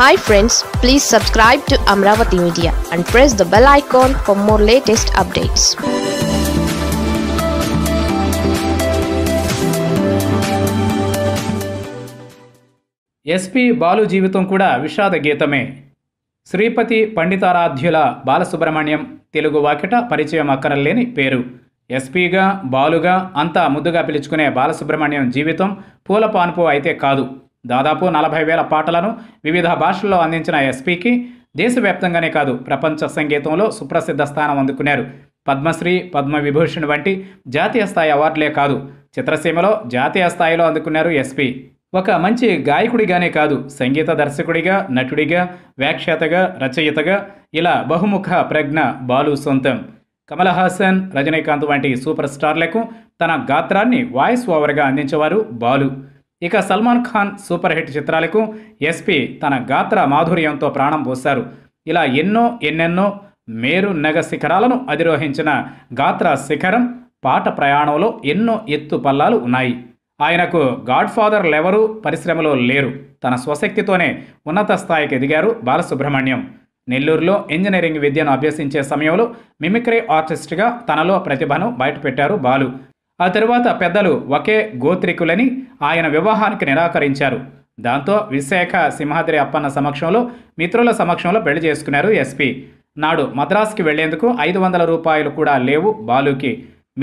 hi friends please subscribe to Amaravati media and press the bell icon for more latest updates SP Balu జీవితం కూడా విషాద గీతమే శ్రీపతి పండితారాధ్యుల బాలసుబ్రహ్మణ్యం తెలుగు వాకిట పరిచయం అక్కరలేని పేరు ఎస్పీగా బాలుగా అంతా ముద్దుగా పిలుచుకునే బాలసుబ్రహ్మణ్యం జీవితం పూలపాన్పు అయితే కాదు దాదాపు నలభై వేల పాటలను వివిధ భాషల్లో అందించిన ఎస్పీకి దేశవ్యాప్తంగానే కాదు ప్రపంచ సంగీతంలో సుప్రసిద్ధ స్థానం అందుకున్నారు పద్మశ్రీ పద్మవిభూషణ్ వంటి జాతీయ స్థాయి అవార్డులే కాదు చిత్రసీమలో జాతీయ స్థాయిలో అందుకున్నారు ఎస్పీ ఒక మంచి గాయకుడిగానే కాదు సంగీత దర్శకుడిగా నటుడిగా వ్యాఖ్యాతగా రచయితగా ఇలా బహుముఖ ప్రజ్ఞ బాలు సొంతం కమల్ హాసన్ రజనీకాంత్ వంటి సూపర్ స్టార్లకు తన గాత్రాన్ని వాయిస్ ఓవర్గా అందించేవారు బాలు ఇక సల్మాన్ ఖాన్ సూపర్ హిట్ చిత్రాలకు ఎస్పి తన గాత్ర మాధుర్యంతో ప్రాణం పోశారు ఇలా ఎన్నో ఎన్నెన్నో మేరు నగ శిఖరాలను అధిరోహించిన గాత్ర శిఖరం పాట ప్రయాణంలో ఎన్నో ఎత్తు పల్లాలు ఉన్నాయి ఆయనకు గాడ్ ఫాదర్ లెవరు పరిశ్రమలో లేరు తన స్వశక్తితోనే ఉన్నత స్థాయికి ఎదిగారు బాలసుబ్రహ్మణ్యం నెల్లూరులో ఇంజనీరింగ్ విద్యను అభ్యసించే సమయంలో మిమిక్రీ ఆర్టిస్ట్గా తనలో ప్రతిభను బయటపెట్టారు బాలు ఆ తరువాత పెద్దలు ఒకే గోత్రికులని ఆయన వివాహానికి నిరాకరించారు దాంతో విశాఖ సింహాద్రి అప్పన్న సమక్షంలో మిత్రుల సమక్షంలో పెళ్లి చేసుకున్నారు ఎస్పీ నాడు మద్రాసుకి వెళ్లేందుకు ఐదు వందల రూపాయలు కూడా లేవు బాలుకి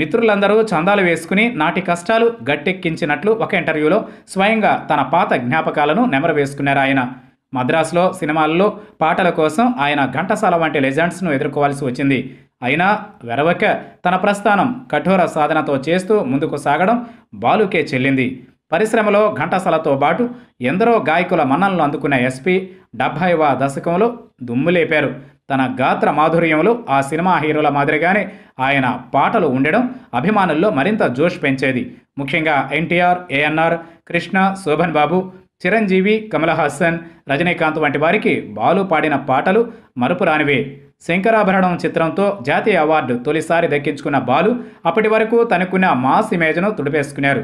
మిత్రులందరూ చందాలు వేసుకుని నాటి కష్టాలు గట్టెక్కించినట్లు ఒక ఇంటర్వ్యూలో స్వయంగా తన పాత జ్ఞాపకాలను నెమరు వేసుకున్నారు ఆయన మద్రాసులో సినిమాల్లో పాటల కోసం ఆయన ఘంటసాల వంటి లెజెండ్స్ను ఎదుర్కోవాల్సి వచ్చింది అయినా వెరవక్క తన ప్రస్థానం కఠోర సాధనతో చేస్తూ ముందుకు సాగడం బాలుకే చెల్లింది పరిశ్రమలో ఘంటసలతో పాటు ఎందరో గాయకుల మన్నలను అందుకున్న ఎస్పీ డెబ్భైవ దశకంలో దుమ్ములేపారు తన గాత్ర మాధుర్యంలో ఆ సినిమా హీరోల మాదిరిగానే ఆయన పాటలు ఉండడం అభిమానుల్లో మరింత జోష్ పెంచేది ముఖ్యంగా ఎన్టీఆర్ ఏఎన్ఆర్ కృష్ణ శోభన్ బాబు చిరంజీవి కమల్ హాసన్ రజనీకాంత్ వంటి వారికి బాలు పాడిన పాటలు మరుపురానివే శంకరాభరణం చిత్రంతో జాతీయ అవార్డు తొలిసారి దక్కించుకున్న బాలు అప్పటి వరకు తనకున్న మాస్ ఇమేజ్ను తుడిపేసుకున్నారు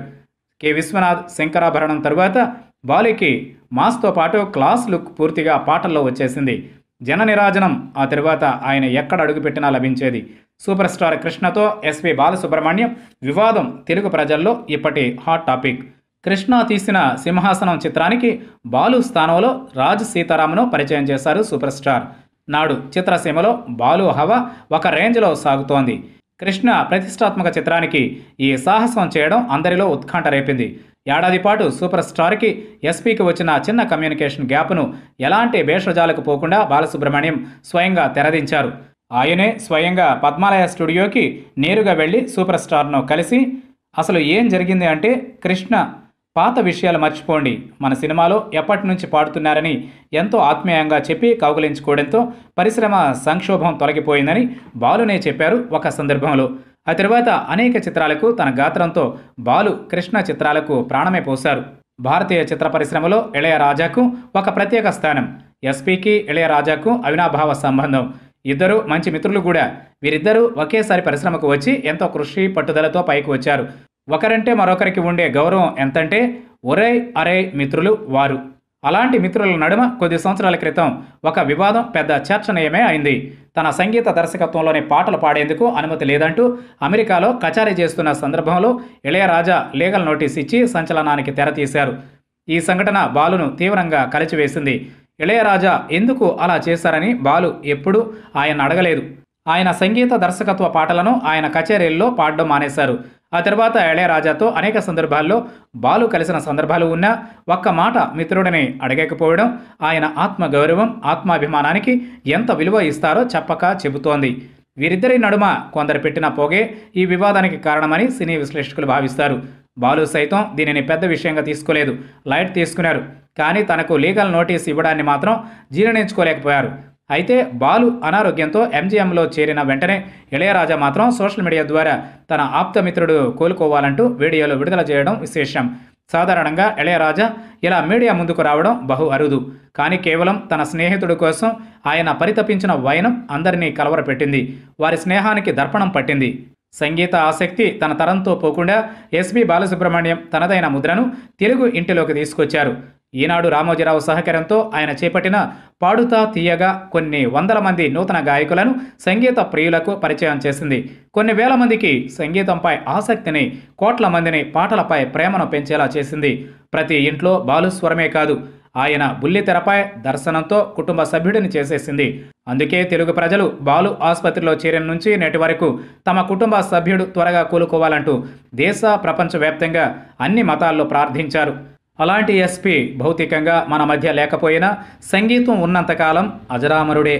కె విశ్వనాథ్ శంకరాభరణం తరువాత బాలుకి మాస్తో పాటు క్లాస్ లుక్ పూర్తిగా పాటల్లో వచ్చేసింది జన నిరాజనం ఆ తర్వాత ఆయన ఎక్కడ అడుగుపెట్టినా లభించేది సూపర్ స్టార్ కృష్ణతో ఎస్వి బాలసుబ్రహ్మణ్యం వివాదం తెలుగు ప్రజల్లో ఇప్పటి హాట్ టాపిక్ కృష్ణ తీసిన సింహాసనం చిత్రానికి బాలు స్థానంలో రాజ్ సీతారామను పరిచయం చేశారు సూపర్ స్టార్ నాడు చిత్రసీమలో బాలు హవ ఒక రేంజ్లో సాగుతోంది కృష్ణ ప్రతిష్టాత్మక చిత్రానికి ఈ సాహసం చేయడం అందరిలో ఉత్కంఠ రేపింది ఏడాది పాటు సూపర్ స్టార్కి ఎస్పీకి వచ్చిన చిన్న కమ్యూనికేషన్ గ్యాప్ను ఎలాంటి భేషజాలకు పోకుండా బాలసుబ్రహ్మణ్యం స్వయంగా తెరదించారు ఆయనే స్వయంగా పద్మాలయ స్టూడియోకి నేరుగా వెళ్ళి సూపర్ స్టార్ను కలిసి అసలు ఏం జరిగింది అంటే కృష్ణ పాత విషయాలు మర్చిపోండి మన సినిమాలో ఎప్పటి నుంచి పాడుతున్నారని ఎంతో ఆత్మీయంగా చెప్పి కౌగులించుకోవడంతో పరిశ్రమ సంక్షోభం తొలగిపోయిందని బాలునే చెప్పారు ఒక సందర్భంలో ఆ తర్వాత అనేక చిత్రాలకు తన గాత్రంతో బాలు కృష్ణ చిత్రాలకు ప్రాణమే పోశారు భారతీయ చిత్ర పరిశ్రమలో ఇళయరాజాకు ఒక ప్రత్యేక స్థానం ఎస్పీకి ఇళయరాజాకు అవినాభావ సంబంధం ఇద్దరు మంచి మిత్రులు కూడా వీరిద్దరూ ఒకేసారి పరిశ్రమకు వచ్చి ఎంతో కృషి పట్టుదలతో పైకి వచ్చారు ఒకరంటే మరొకరికి ఉండే గౌరవం ఎంతంటే ఒరే అరే మిత్రులు వారు అలాంటి మిత్రుల నడుమ కొద్ది సంవత్సరాల క్రితం ఒక వివాదం పెద్ద చర్చనీయమే అయింది తన సంగీత దర్శకత్వంలోని పాటలు పాడేందుకు అనుమతి లేదంటూ అమెరికాలో కచారీ చేస్తున్న సందర్భంలో ఇళయరాజా లీగల్ నోటీస్ ఇచ్చి సంచలనానికి తెరతీశారు ఈ సంఘటన బాలును తీవ్రంగా కలిచివేసింది ఇళయరాజా ఎందుకు అలా చేశారని బాలు ఎప్పుడూ ఆయన అడగలేదు ఆయన సంగీత దర్శకత్వ పాటలను ఆయన కచేరీల్లో పాడడం మానేశారు ఆ తర్వాత ఇళయరాజాతో అనేక సందర్భాల్లో బాలు కలిసిన సందర్భాలు ఉన్నా ఒక్క మాట మిత్రుడిని అడగకపోవడం ఆయన ఆత్మగౌరవం ఆత్మాభిమానానికి ఎంత విలువ ఇస్తారో చెప్పక చెబుతోంది వీరిద్దరి నడుమ కొందరు పెట్టిన పోగే ఈ వివాదానికి కారణమని సినీ విశ్లేషకులు భావిస్తారు బాలు సైతం దీనిని పెద్ద విషయంగా తీసుకోలేదు లైట్ తీసుకున్నారు కానీ తనకు లీగల్ నోటీస్ ఇవ్వడాన్ని మాత్రం జీర్ణించుకోలేకపోయారు అయితే బాలు అనారోగ్యంతో ఎంజీఎంలో చేరిన వెంటనే ఇళయరాజా మాత్రం సోషల్ మీడియా ద్వారా తన ఆప్తమిత్రుడు కోలుకోవాలంటూ వీడియోలు విడుదల చేయడం విశేషం సాధారణంగా ఇళయరాజా ఇలా మీడియా ముందుకు రావడం బహు అరుదు కానీ కేవలం తన స్నేహితుడి కోసం ఆయన పరితపించిన వైనం అందరినీ కలవరపెట్టింది వారి స్నేహానికి దర్పణం పట్టింది సంగీత ఆసక్తి తన తరంతో పోకుండా ఎస్బి బాలసుబ్రహ్మణ్యం తనదైన ముద్రను తెలుగు ఇంటిలోకి తీసుకొచ్చారు ఈనాడు రామోజీరావు సహకారంతో ఆయన చేపట్టిన పాడుతా తీయగా కొన్ని వందల మంది నూతన గాయకులను సంగీత ప్రియులకు పరిచయం చేసింది కొన్ని వేల మందికి సంగీతంపై ఆసక్తిని కోట్ల మందిని పాటలపై ప్రేమను పెంచేలా చేసింది ప్రతి ఇంట్లో బాలుస్వరమే కాదు ఆయన బుల్లితెరపై దర్శనంతో కుటుంబ సభ్యుడిని చేసేసింది అందుకే తెలుగు ప్రజలు బాలు ఆసుపత్రిలో చేరిన నుంచి నేటి వరకు తమ కుటుంబ సభ్యుడు త్వరగా కోలుకోవాలంటూ దేశ ప్రపంచవ్యాప్తంగా అన్ని మతాల్లో ప్రార్థించారు అలాంటి ఎస్పీ భౌతికంగా మన మధ్య లేకపోయినా సంగీతం ఉన్నంతకాలం అజరామరుడే